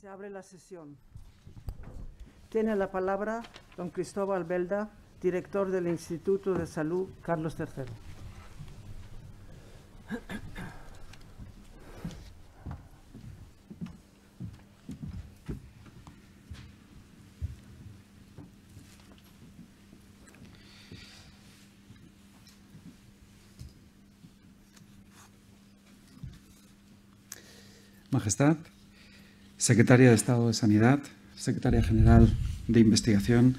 Se abre la sesión. Tiene la palabra don Cristóbal Belda, director del Instituto de Salud Carlos III. Majestad, Secretaria de Estado de Sanidad, Secretaria General de Investigación,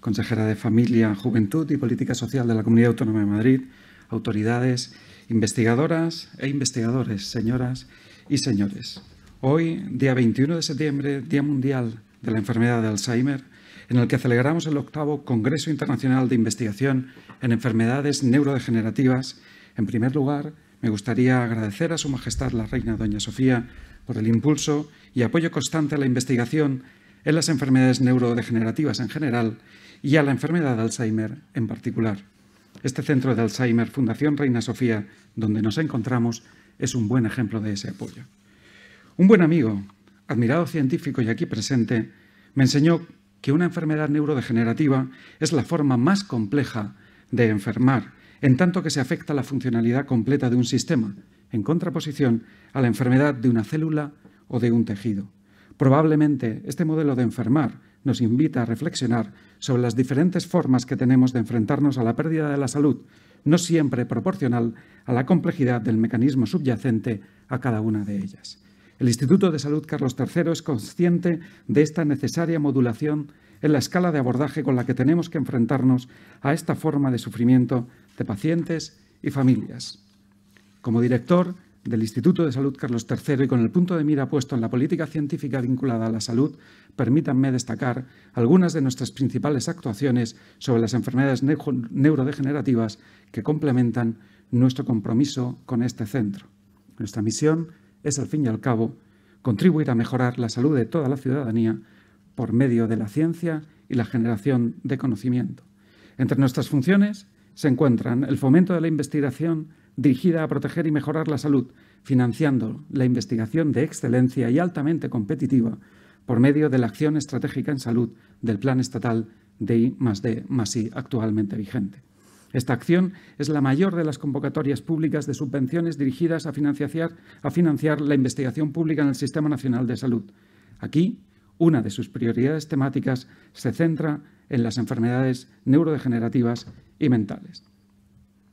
Consejera de Familia, Juventud y Política Social de la Comunidad Autónoma de Madrid, autoridades, investigadoras e investigadores, señoras y señores. Hoy, día 21 de septiembre, Día Mundial de la Enfermedad de Alzheimer, en el que celebramos el octavo Congreso Internacional de Investigación en Enfermedades Neurodegenerativas, en primer lugar, me gustaría agradecer a Su Majestad la Reina Doña Sofía por el impulso y apoyo constante a la investigación en las enfermedades neurodegenerativas en general y a la enfermedad de Alzheimer en particular. Este centro de Alzheimer, Fundación Reina Sofía, donde nos encontramos, es un buen ejemplo de ese apoyo. Un buen amigo, admirado científico y aquí presente, me enseñó que una enfermedad neurodegenerativa es la forma más compleja de enfermar en tanto que se afecta la funcionalidad completa de un sistema, en contraposición a la enfermedad de una célula o de un tejido. Probablemente este modelo de enfermar nos invita a reflexionar sobre las diferentes formas que tenemos de enfrentarnos a la pérdida de la salud, no siempre proporcional a la complejidad del mecanismo subyacente a cada una de ellas. El Instituto de Salud Carlos III es consciente de esta necesaria modulación en la escala de abordaje con la que tenemos que enfrentarnos a esta forma de sufrimiento de pacientes y familias. Como director del Instituto de Salud Carlos III y con el punto de mira puesto en la política científica vinculada a la salud, permítanme destacar algunas de nuestras principales actuaciones sobre las enfermedades neurodegenerativas que complementan nuestro compromiso con este centro. Nuestra misión es, al fin y al cabo, contribuir a mejorar la salud de toda la ciudadanía por medio de la ciencia y la generación de conocimiento. Entre nuestras funciones se encuentran el fomento de la investigación dirigida a proteger y mejorar la salud, financiando la investigación de excelencia y altamente competitiva por medio de la acción estratégica en salud del Plan Estatal de I más D más I actualmente vigente. Esta acción es la mayor de las convocatorias públicas de subvenciones dirigidas a financiar, a financiar la investigación pública en el Sistema Nacional de Salud. Aquí una de sus prioridades temáticas se centra en las enfermedades neurodegenerativas y mentales.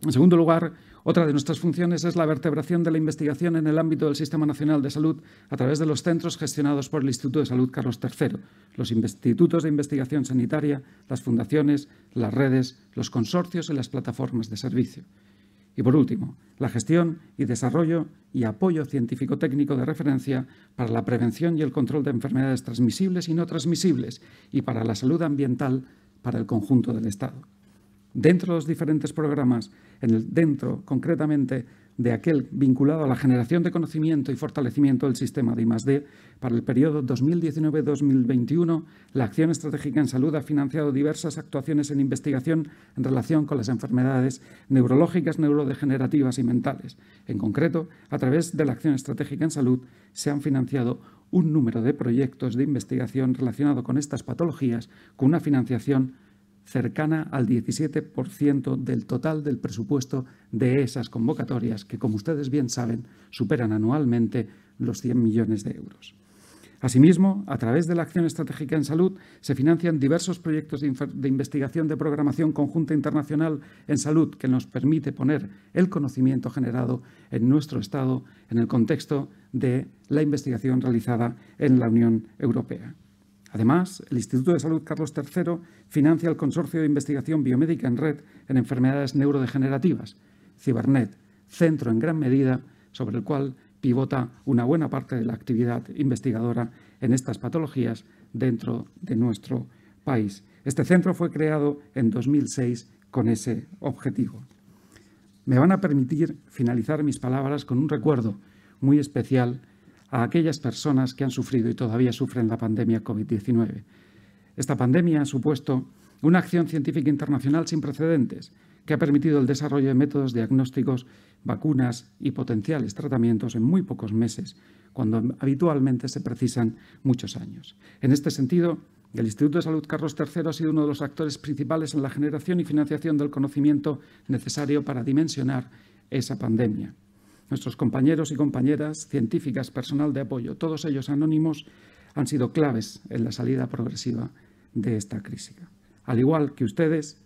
En segundo lugar, otra de nuestras funciones es la vertebración de la investigación en el ámbito del Sistema Nacional de Salud a través de los centros gestionados por el Instituto de Salud Carlos III, los institutos de investigación sanitaria, las fundaciones, las redes, los consorcios y las plataformas de servicio. Y por último, la gestión y desarrollo y apoyo científico-técnico de referencia para la prevención y el control de enfermedades transmisibles y no transmisibles y para la salud ambiental para el conjunto del Estado dentro de los diferentes programas, en el, dentro concretamente de aquel vinculado a la generación de conocimiento y fortalecimiento del sistema de I+D para el periodo 2019-2021, la Acción Estratégica en Salud ha financiado diversas actuaciones en investigación en relación con las enfermedades neurológicas, neurodegenerativas y mentales. En concreto, a través de la Acción Estratégica en Salud se han financiado un número de proyectos de investigación relacionado con estas patologías con una financiación cercana al 17% del total del presupuesto de esas convocatorias que, como ustedes bien saben, superan anualmente los 100 millones de euros. Asimismo, a través de la Acción Estratégica en Salud se financian diversos proyectos de, de, investigación de programación conjunta internacional en salud que nos permite poner el conocimiento generado en nuestro Estado en el contexto de la investigación realizada en la Unión Europea. Además, el Instituto de Salud Carlos III financia el Consorcio de Investigación Biomédica en Red en Enfermedades Neurodegenerativas, Cibernet, centro en gran medida sobre el cual pivota una buena parte de la actividad investigadora en estas patologías dentro de nuestro país. Este centro fue creado en 2006 con ese objetivo. Me van a permitir finalizar mis palabras con un recuerdo muy especial a aquellas personas que han sufrido y todavía sufren la pandemia COVID-19. Esta pandemia ha supuesto una acción científica internacional sin precedentes que ha permitido el desarrollo de métodos diagnósticos, vacunas y potenciales tratamientos en muy pocos meses, cuando habitualmente se precisan muchos años. En este sentido, el Instituto de Salud Carlos III ha sido uno de los actores principales en la generación y financiación del conocimiento necesario para dimensionar esa pandemia. Nuestros compañeros y compañeras científicas, personal de apoyo, todos ellos anónimos, han sido claves en la salida progresiva de esta crisis. Al igual que ustedes,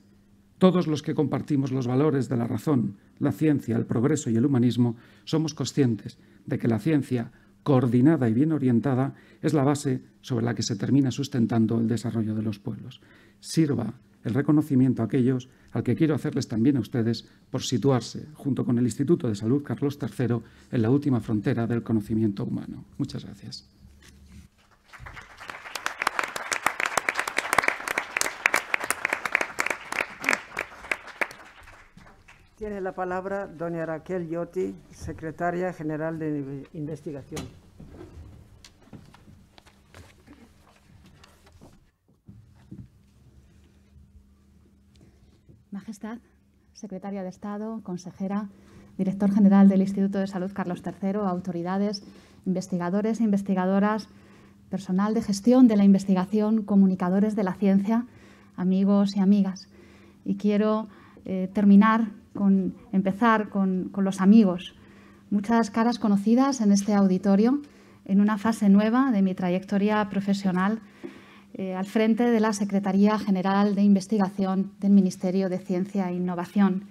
todos los que compartimos los valores de la razón, la ciencia, el progreso y el humanismo, somos conscientes de que la ciencia, coordinada y bien orientada, es la base sobre la que se termina sustentando el desarrollo de los pueblos. Sirva el reconocimiento a aquellos al que quiero hacerles también a ustedes por situarse, junto con el Instituto de Salud Carlos III, en la última frontera del conocimiento humano. Muchas gracias. Tiene la palabra doña Raquel Yoti, secretaria general de Investigación. Majestad, secretaria de Estado, consejera, director general del Instituto de Salud Carlos III, autoridades, investigadores e investigadoras, personal de gestión de la investigación, comunicadores de la ciencia, amigos y amigas. Y quiero eh, terminar con empezar con, con los amigos. Muchas caras conocidas en este auditorio, en una fase nueva de mi trayectoria profesional eh, al frente de la Secretaría General de Investigación del Ministerio de Ciencia e Innovación.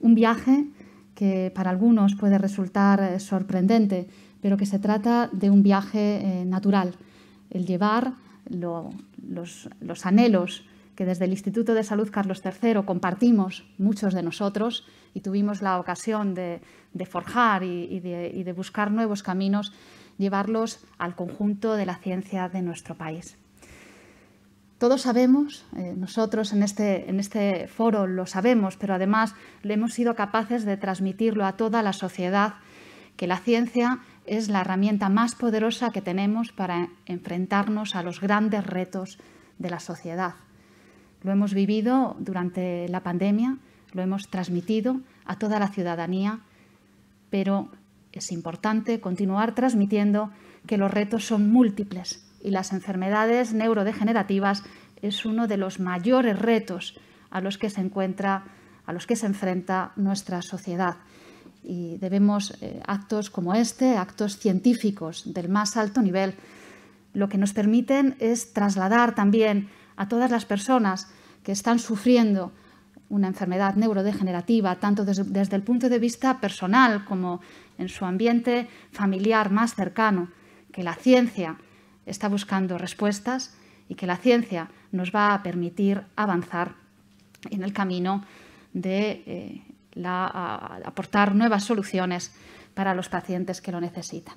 Un viaje que para algunos puede resultar eh, sorprendente, pero que se trata de un viaje eh, natural, el llevar los, anhelos que desde el Instituto de Salud Carlos III compartimos muchos de nosotros y tuvimos la ocasión de, forjar y de buscar nuevos caminos, llevarlos al conjunto de la ciencia de nuestro país. Todos sabemos, eh, nosotros este, en este foro lo sabemos, pero además le hemos sido capaces de transmitirlo a toda la sociedad, que la ciencia es la herramienta más poderosa que tenemos para enfrentarnos a los grandes retos de la sociedad. Lo hemos vivido durante la pandemia, lo hemos transmitido a toda la ciudadanía, pero es importante continuar transmitiendo que los retos son múltiples y las enfermedades neurodegenerativas es uno de los mayores retos a los que se encuentra, a los que se enfrenta nuestra sociedad. Y debemos eh, actos como este, actos científicos del más alto nivel, lo que nos permiten es trasladar también a todas las personas que están sufriendo una enfermedad neurodegenerativa, tanto desde, el punto de vista personal como en su ambiente familiar más cercano, que la ciencia está buscando respuestas y que la ciencia nos va a permitir avanzar en el camino de eh, aportar nuevas soluciones para los pacientes que lo necesitan.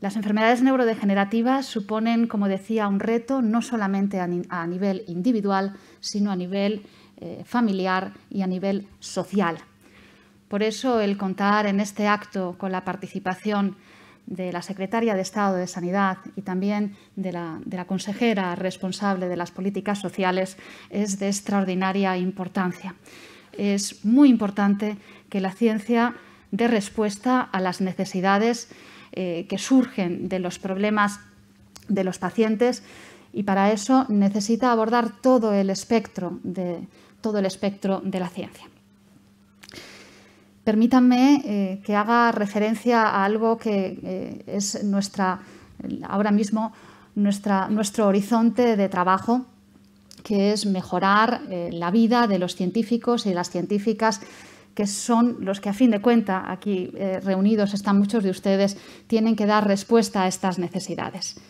Las enfermedades neurodegenerativas suponen, como decía, un reto no solamente a, nivel individual, sino a nivel eh, familiar y a nivel social. Por eso el contar en este acto con la participación de la secretaria de Estado de Sanidad y también de la, consejera responsable de las políticas sociales es de extraordinaria importancia. Es muy importante que la ciencia dé respuesta a las necesidades eh, que surgen de los problemas de los pacientes y para eso necesita abordar todo el espectro de, todo el espectro de la ciencia permítanme eh, que haga referencia a algo que eh, es nuestra, ahora mismo nuestro horizonte de trabajo, que es mejorar eh, la vida de los científicos y las científicas que son los que a fin de cuenta aquí reunidos están muchos de ustedes, tienen que dar respuesta a estas necesidades.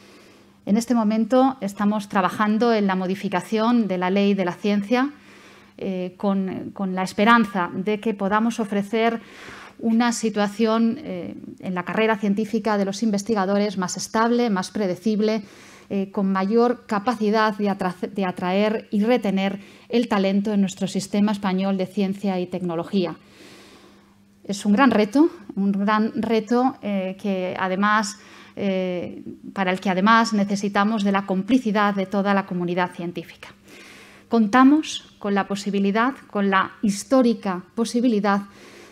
En este momento estamos trabajando en la modificación de la ley de la ciencia, eh, con, la esperanza de que podamos ofrecer una situación eh, en la carrera científica de los investigadores más estable, más predecible, eh, con mayor capacidad de, atraer y retener el talento en nuestro sistema español de ciencia y tecnología. Es un gran reto, un gran reto que además, para el que además necesitamos de la complicidad de toda la comunidad científica contamos con la posibilidad, con la histórica posibilidad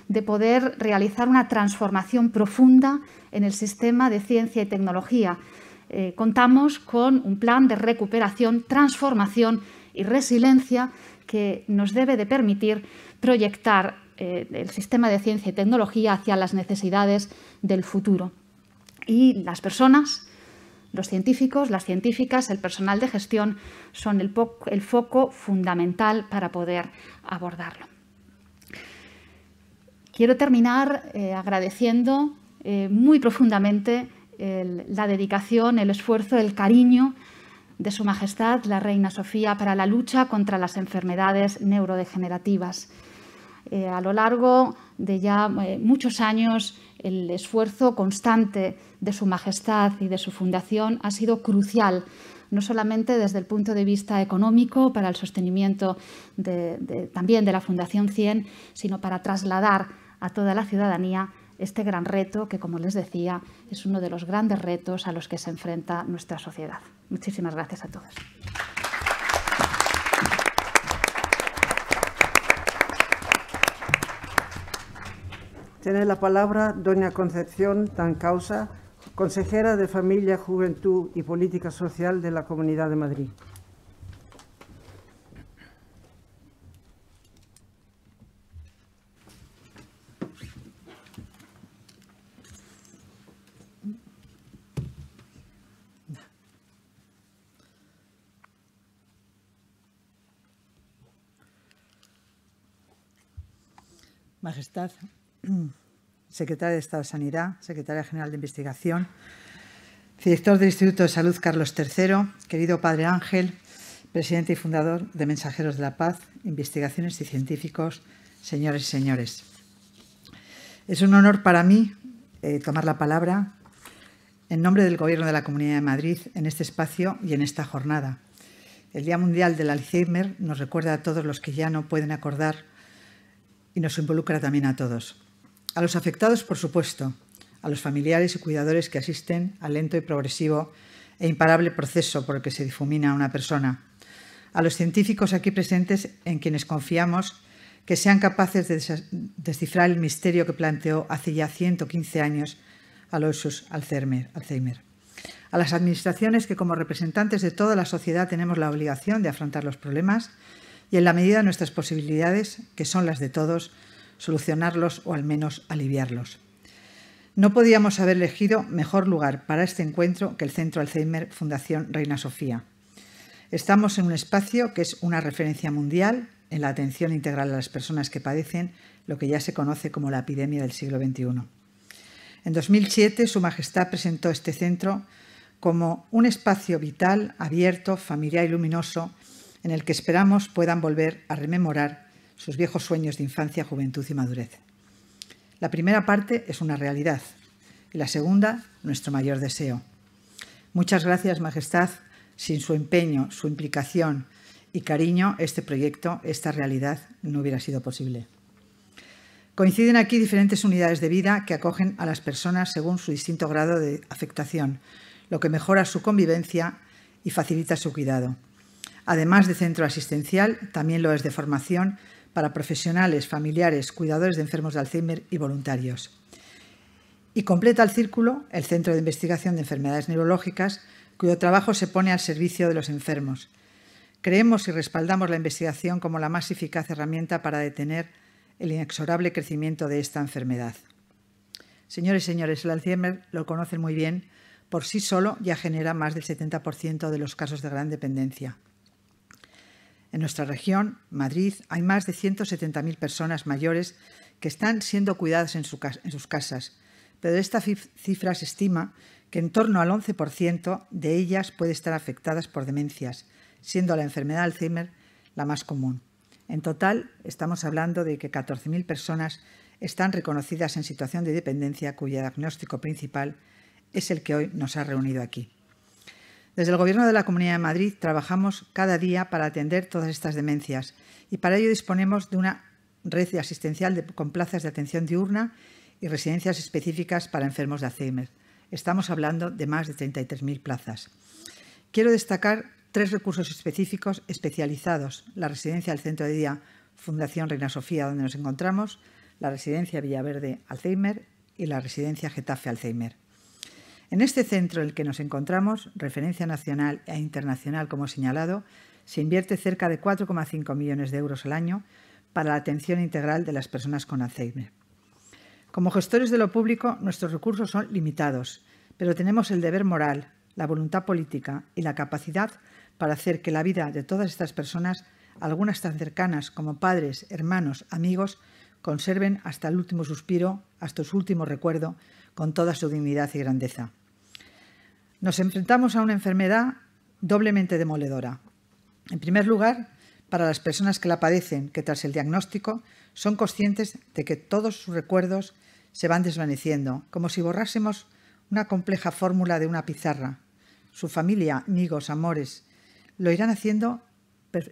de poder realizar una transformación profunda en el sistema de ciencia y tecnología. Eh, contamos con un plan de recuperación, transformación y resiliencia que nos debe de permitir proyectar eh, el sistema de ciencia y tecnología hacia las necesidades del futuro. Y las personas, los científicos, las científicas, el personal de gestión son el, foco fundamental para poder abordarlo. Quiero terminar eh, agradeciendo eh, muy profundamente la dedicación, el esfuerzo, el cariño de Su Majestad la Reina Sofía para la lucha contra las enfermedades neurodegenerativas. Eh, a lo largo de ya muchos años, el esfuerzo constante de Su Majestad y de su fundación ha sido crucial no solamente desde el punto de vista económico para el sostenimiento también de la Fundación 100, sino para trasladar a toda la ciudadanía este gran reto que, como les decía, es uno de los grandes retos a los que se enfrenta nuestra sociedad. Muchísimas gracias a todos. Tiene la palabra doña Concepción Tancausa consejera de Familia, Juventud y Política Social de la Comunidad de Madrid. Majestad, secretaria de Estado de Sanidad, secretaria general de Investigación, director del Instituto de Salud Carlos III, querido padre Ángel, presidente y fundador de Mensajeros de la Paz, investigaciones y científicos, señores y señores. Es un honor para mí eh, tomar la palabra en nombre del Gobierno de la Comunidad de Madrid en este espacio y en esta jornada. El Día Mundial del Alzheimer nos recuerda a todos los que ya no pueden acordar y nos involucra también a todos. A los afectados, por supuesto, a los familiares y cuidadores que asisten al lento y progresivo e imparable proceso por el que se difumina una persona, a los científicos aquí presentes en quienes confiamos que sean capaces de descifrar el misterio que planteó hace ya 115 años Aloysius Alzheimer, a las administraciones que como representantes de toda la sociedad tenemos la obligación de afrontar los problemas y en la medida de nuestras posibilidades, que son las de todos, solucionarlos o al menos aliviarlos. No podíamos haber elegido mejor lugar para este encuentro que el Centro Alzheimer Fundación Reina Sofía. Estamos en un espacio que es una referencia mundial en la atención integral a las personas que padecen lo que ya se conoce como la epidemia del siglo XXI. En 2007, Su Majestad presentó este centro como un espacio vital, abierto, familiar y luminoso en el que esperamos puedan volver a rememorar sus viejos sueños de infancia, juventud y madurez. La primera parte es una realidad y la segunda nuestro mayor deseo. Muchas gracias, Majestad. Sin su empeño, su implicación y cariño, este proyecto, esta realidad, no hubiera sido posible. Coinciden aquí diferentes unidades de vida que acogen a las personas según su distinto grado de afectación, lo que mejora su convivencia y facilita su cuidado. Además de centro asistencial, también lo es de formación para profesionales, familiares, cuidadores de enfermos de Alzheimer y voluntarios. Y completa el círculo el Centro de Investigación de Enfermedades Neurológicas, cuyo trabajo se pone al servicio de los enfermos. Creemos y respaldamos la investigación como la más eficaz herramienta para detener el inexorable crecimiento de esta enfermedad. Señores y señores, el Alzheimer lo conocen muy bien, por sí solo ya genera más del 70% de los casos de gran dependencia. En nuestra región, Madrid, hay más de 170.000 personas mayores que están siendo cuidadas en, sus casas, pero esta cifra se estima que en torno al 11% de ellas puede estar afectadas por demencias, siendo la enfermedad de Alzheimer la más común. En total, estamos hablando de que 14.000 personas están reconocidas en situación de dependencia cuyo diagnóstico principal es el que hoy nos ha reunido aquí. Desde el Gobierno de la Comunidad de Madrid trabajamos cada día para atender todas estas demencias y para ello disponemos de una red asistencial con plazas de atención diurna y residencias específicas para enfermos de Alzheimer. Estamos hablando de más de 33.000 plazas. Quiero destacar tres recursos específicos especializados, la residencia del Centro de Día Fundación Reina Sofía, donde nos encontramos, la residencia Villaverde Alzheimer y la residencia Getafe Alzheimer. En este centro en el que nos encontramos, referencia nacional e internacional como señalado, se invierte cerca de 4,5 millones de euros al año para la atención integral de las personas con Alzheimer. Como gestores de lo público, nuestros recursos son limitados, pero tenemos el deber moral, la voluntad política y la capacidad para hacer que la vida de todas estas personas, algunas tan cercanas como padres, hermanos, amigos, conserven hasta el último suspiro, hasta su último recuerdo, con toda su dignidad y grandeza. Nos enfrentamos a una enfermedad doblemente demoledora. En primer lugar, para las personas que la padecen, que tras el diagnóstico son conscientes de que todos sus recuerdos se van desvaneciendo, como si borrásemos una compleja fórmula de una pizarra. Su familia, amigos, amores, lo irán haciendo,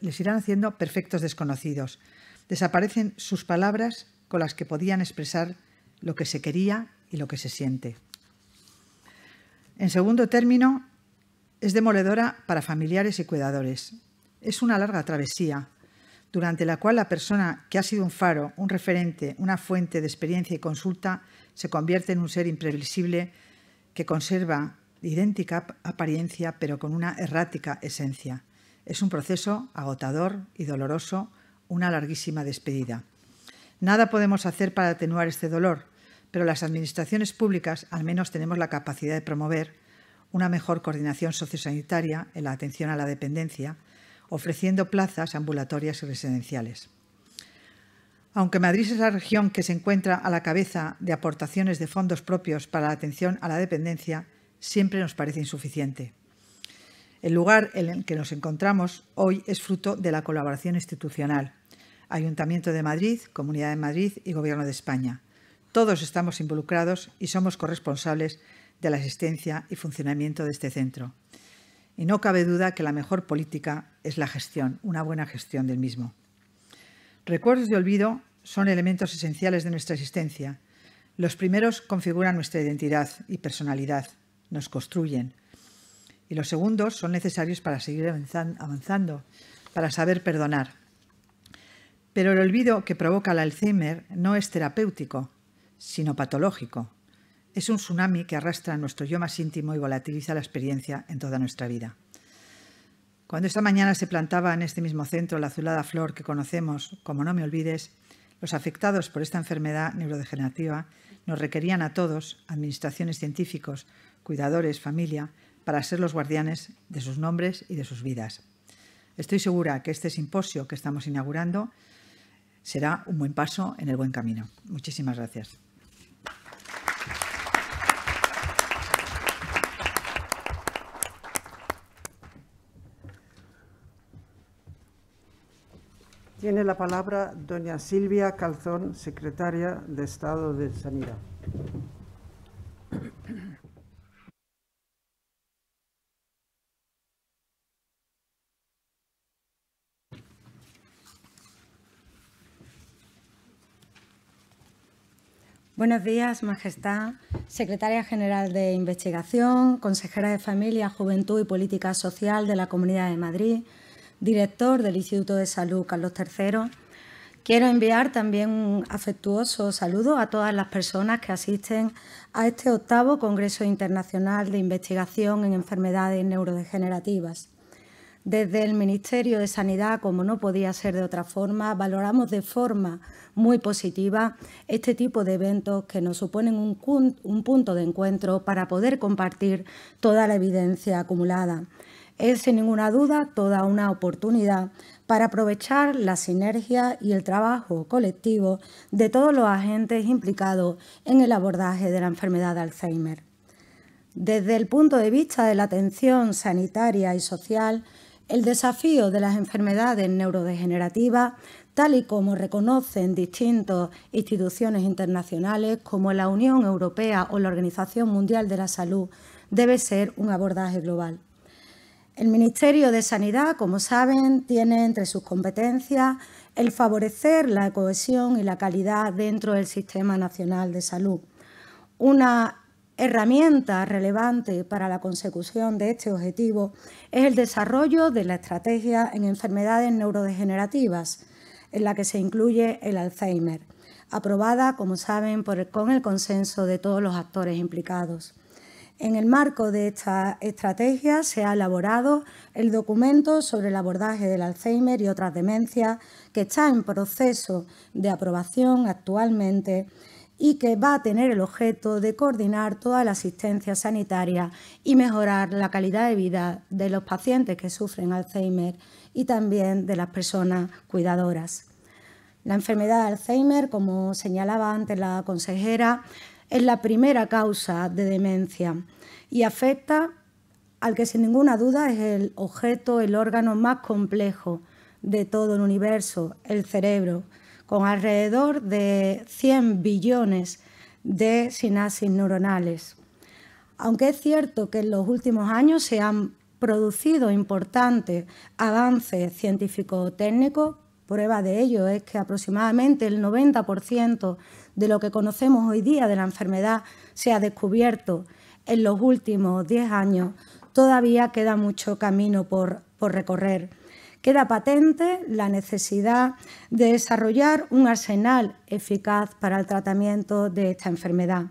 les irán haciendo perfectos desconocidos. Desaparecen sus palabras con las que podían expresar lo que se quería y lo que se siente. En segundo término, es demoledora para familiares y cuidadores. Es una larga travesía, durante la cual la persona que ha sido un faro, un referente, una fuente de experiencia y consulta, se convierte en un ser imprevisible que conserva idéntica apariencia pero con una errática esencia. Es un proceso agotador y doloroso, una larguísima despedida. Nada podemos hacer para atenuar este dolor, pero las administraciones públicas al menos tenemos la capacidad de promover una mejor coordinación sociosanitaria en la atención a la dependencia, ofreciendo plazas ambulatorias y residenciales. Aunque Madrid es la región que se encuentra a la cabeza de aportaciones de fondos propios para la atención a la dependencia, siempre nos parece insuficiente. El lugar en el que nos encontramos hoy es fruto de la colaboración institucional, Ayuntamiento de Madrid, Comunidad de Madrid y Gobierno de España, todos estamos involucrados y somos corresponsables de la existencia y funcionamiento de este centro. Y no cabe duda que la mejor política es la gestión, una buena gestión del mismo. Recuerdos de olvido son elementos esenciales de nuestra existencia. Los primeros configuran nuestra identidad y personalidad, nos construyen. Y los segundos son necesarios para seguir avanzando, para saber perdonar. Pero el olvido que provoca el Alzheimer no es terapéutico, sino patológico. Es un tsunami que arrastra nuestro yo más íntimo y volatiliza la experiencia en toda nuestra vida. Cuando esta mañana se plantaba en este mismo centro la azulada flor que conocemos, como no me olvides, los afectados por esta enfermedad neurodegenerativa nos requerían a todos, administraciones científicos, cuidadores, familia, para ser los guardianes de sus nombres y de sus vidas. Estoy segura que este simposio que estamos inaugurando será un buen paso en el buen camino. Muchísimas gracias. Tiene la palabra doña Silvia Calzón, secretaria de Estado de Sanidad. Buenos días, Majestad, Secretaria General de Investigación, Consejera de Familia, Juventud y Política Social de la Comunidad de Madrid, director del Instituto de Salud, Carlos III. Quiero enviar también un afectuoso saludo a todas las personas que asisten a este octavo Congreso Internacional de Investigación en Enfermedades Neurodegenerativas. Desde el Ministerio de Sanidad, como no podía ser de otra forma, valoramos de forma muy positiva este tipo de eventos que nos suponen un, un punto de encuentro para poder compartir toda la evidencia acumulada es sin ninguna duda toda una oportunidad para aprovechar la sinergia y el trabajo colectivo de todos los agentes implicados en el abordaje de la enfermedad de Alzheimer. Desde el punto de vista de la atención sanitaria y social, el desafío de las enfermedades neurodegenerativas, tal y como reconocen distintas instituciones internacionales como la Unión Europea o la Organización Mundial de la Salud, debe ser un abordaje global. El Ministerio de Sanidad, como saben, tiene entre sus competencias el favorecer la cohesión y la calidad dentro del Sistema Nacional de Salud. Una herramienta relevante para la consecución de este objetivo es el desarrollo de la estrategia en enfermedades neurodegenerativas, en la que se incluye el Alzheimer, aprobada, como saben, con el consenso de todos los actores implicados. En el marco de esta estrategia se ha elaborado el documento sobre el abordaje del Alzheimer y otras demencias que está en proceso de aprobación actualmente y que va a tener el objeto de coordinar toda la asistencia sanitaria y mejorar la calidad de vida de los pacientes que sufren Alzheimer y también de las personas cuidadoras. La enfermedad de Alzheimer, como señalaba antes la consejera, es la primera causa de demencia y afecta al que sin ninguna duda es el objeto, el órgano más complejo de todo el universo, el cerebro, con alrededor de 100 billones de sinapsis neuronales. Aunque es cierto que en los últimos años se han producido importantes avances científico-técnicos, prueba de ello es que aproximadamente el 90% de lo que conocemos hoy día de la enfermedad se ha descubierto en los últimos 10 años, todavía queda mucho camino por, recorrer. Queda patente la necesidad de desarrollar un arsenal eficaz para el tratamiento de esta enfermedad.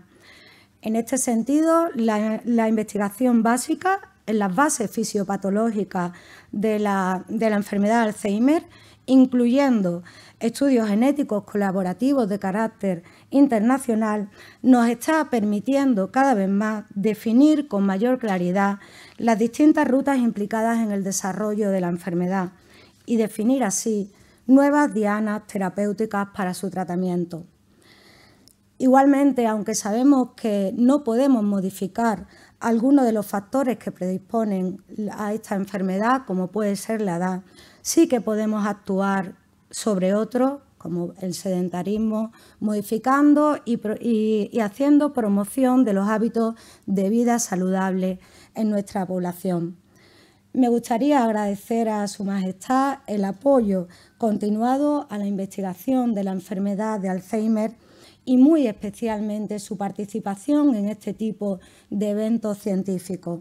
En este sentido, la, investigación básica en las bases fisiopatológicas de la, de la enfermedad de Alzheimer, incluyendo estudios genéticos colaborativos de carácter internacional, nos está permitiendo cada vez más definir con mayor claridad las distintas rutas implicadas en el desarrollo de la enfermedad y definir así nuevas dianas terapéuticas para su tratamiento. Igualmente, aunque sabemos que no podemos modificar algunos de los factores que predisponen a esta enfermedad, como puede ser la edad, sí que podemos actuar sobre otros, como el sedentarismo, modificando y, haciendo promoción de los hábitos de vida saludable en nuestra población. Me gustaría agradecer a Su Majestad el apoyo continuado a la investigación de la enfermedad de Alzheimer y muy especialmente su participación en este tipo de eventos científicos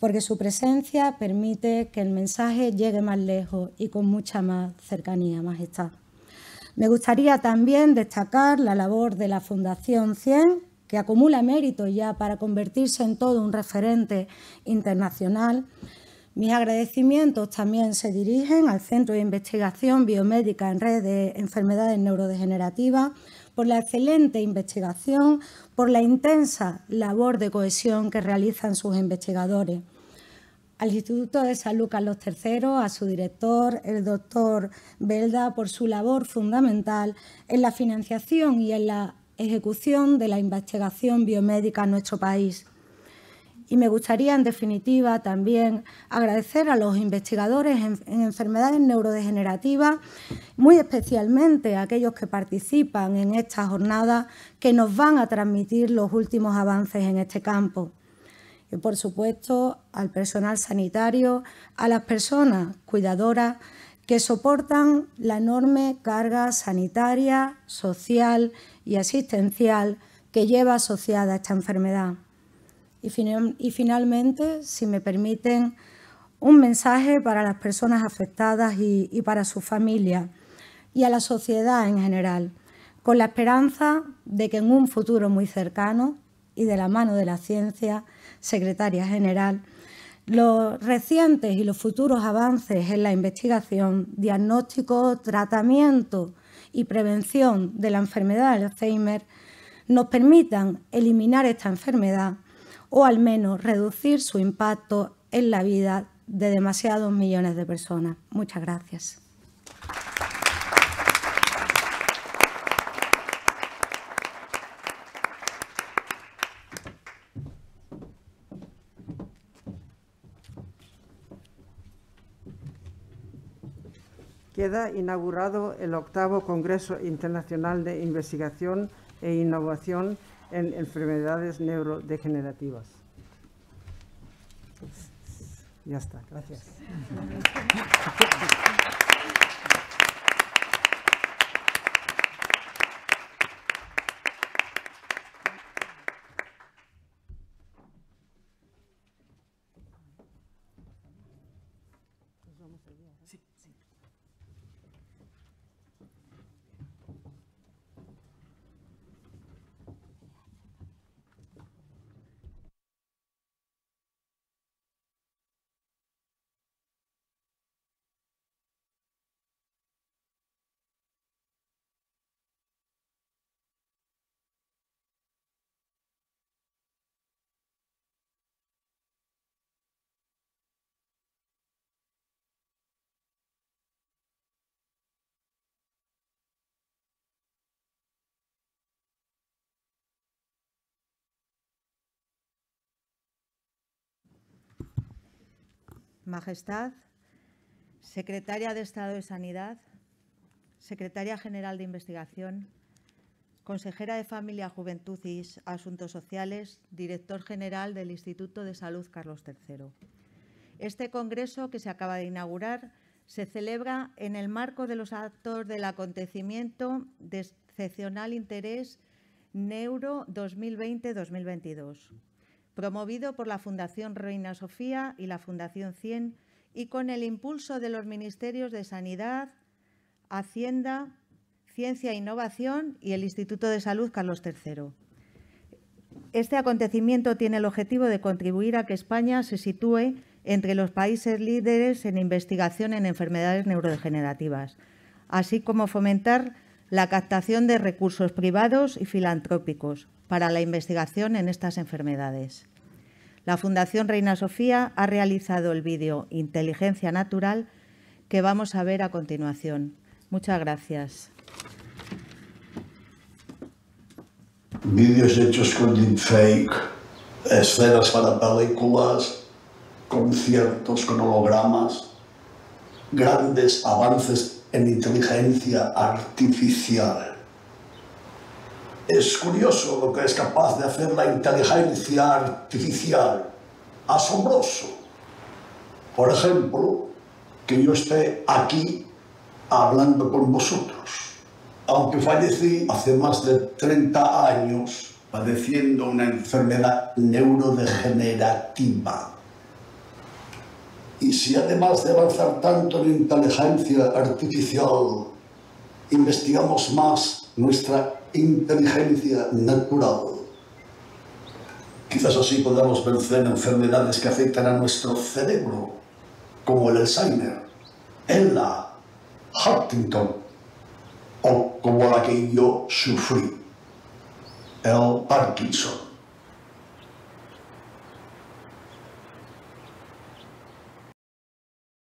porque su presencia permite que el mensaje llegue más lejos y con mucha más cercanía, majestad. Me gustaría también destacar la labor de la Fundación 100, que acumula mérito ya para convertirse en todo un referente internacional. Mis agradecimientos también se dirigen al Centro de Investigación Biomédica en Red de Enfermedades Neurodegenerativas, por la excelente investigación, por la intensa labor de cohesión que realizan sus investigadores. Al Instituto de Salud Carlos III, a su director, el doctor Belda, por su labor fundamental en la financiación y en la ejecución de la investigación biomédica en nuestro país. Y me gustaría, en definitiva, también agradecer a los investigadores en, enfermedades neurodegenerativas, muy especialmente a aquellos que participan en esta jornada, que nos van a transmitir los últimos avances en este campo y por supuesto al personal sanitario, a las personas cuidadoras que soportan la enorme carga sanitaria, social y asistencial que lleva asociada esta enfermedad. Y, finalmente, si me permiten, un mensaje para las personas afectadas y, y para su familia y a la sociedad en general, con la esperanza de que en un futuro muy cercano y de la mano de la ciencia, secretaria general, los recientes y los futuros avances en la investigación, diagnóstico, tratamiento y prevención de la enfermedad de Alzheimer nos permitan eliminar esta enfermedad o al menos reducir su impacto en la vida de demasiados millones de personas. Muchas gracias. Queda inaugurado el octavo Congreso Internacional de Investigación e Innovación en enfermedades neurodegenerativas. Ya está, gracias. Majestad, Secretaria de Estado de Sanidad, Secretaria General de Investigación, Consejera de Familia, Juventud y Asuntos Sociales, Director General del Instituto de Salud Carlos III. Este Congreso, que se acaba de inaugurar, se celebra en el marco de los actos del acontecimiento de excepcional interés Neuro 2020-2022 promovido por la Fundación Reina Sofía y la Fundación Cien, y con el impulso de los ministerios de Sanidad, Hacienda, Ciencia e Innovación y el Instituto de Salud Carlos III. Este acontecimiento tiene el objetivo de contribuir a que España se sitúe entre los países líderes en investigación en enfermedades neurodegenerativas, así como fomentar la captación de recursos privados y filantrópicos para la investigación en estas enfermedades. La Fundación Reina Sofía ha realizado el vídeo Inteligencia Natural que vamos a ver a continuación. Muchas gracias. Vídeos hechos con deepfake, escenas para películas, conciertos con hologramas, grandes avances en inteligencia artificial. Es curioso lo que es capaz de hacer la inteligencia artificial. Asombroso. Por ejemplo, que yo esté aquí hablando con vosotros. Aunque fallecí hace más de 30 años padeciendo una enfermedad neurodegenerativa. Y si además de avanzar tanto en inteligencia artificial, investigamos más nuestra inteligencia natural. Quizás así podamos vencer enfermedades que afectan a nuestro cerebro, como el Alzheimer, el Huntington, o como la que yo sufrí, el Parkinson.